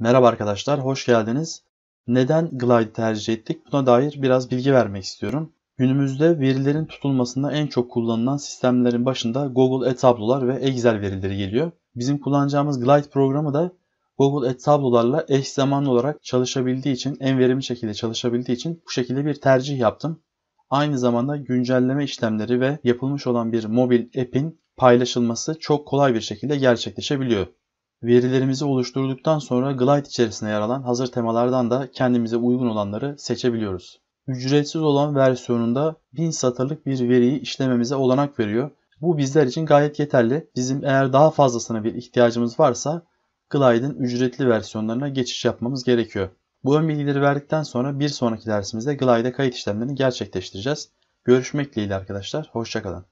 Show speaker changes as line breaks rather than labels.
Merhaba arkadaşlar, hoş geldiniz. Neden Glide tercih ettik? Buna dair biraz bilgi vermek istiyorum. Günümüzde verilerin tutulmasında en çok kullanılan sistemlerin başında Google e-tablolar ve Excel verileri geliyor. Bizim kullanacağımız Glide programı da Google e-tablolarla eş zamanlı olarak çalışabildiği için, en verimli şekilde çalışabildiği için bu şekilde bir tercih yaptım. Aynı zamanda güncelleme işlemleri ve yapılmış olan bir mobil app'in paylaşılması çok kolay bir şekilde gerçekleşebiliyor. Verilerimizi oluşturduktan sonra Glide içerisinde yer alan hazır temalardan da kendimize uygun olanları seçebiliyoruz. Ücretsiz olan versiyonunda 1000 satırlık bir veriyi işlememize olanak veriyor. Bu bizler için gayet yeterli. Bizim eğer daha fazlasına bir ihtiyacımız varsa Glide'in ücretli versiyonlarına geçiş yapmamız gerekiyor. Bu ön bilgileri verdikten sonra bir sonraki dersimizde Glide'e kayıt işlemlerini gerçekleştireceğiz. Görüşmek dileğiyle arkadaşlar. Hoşçakalın.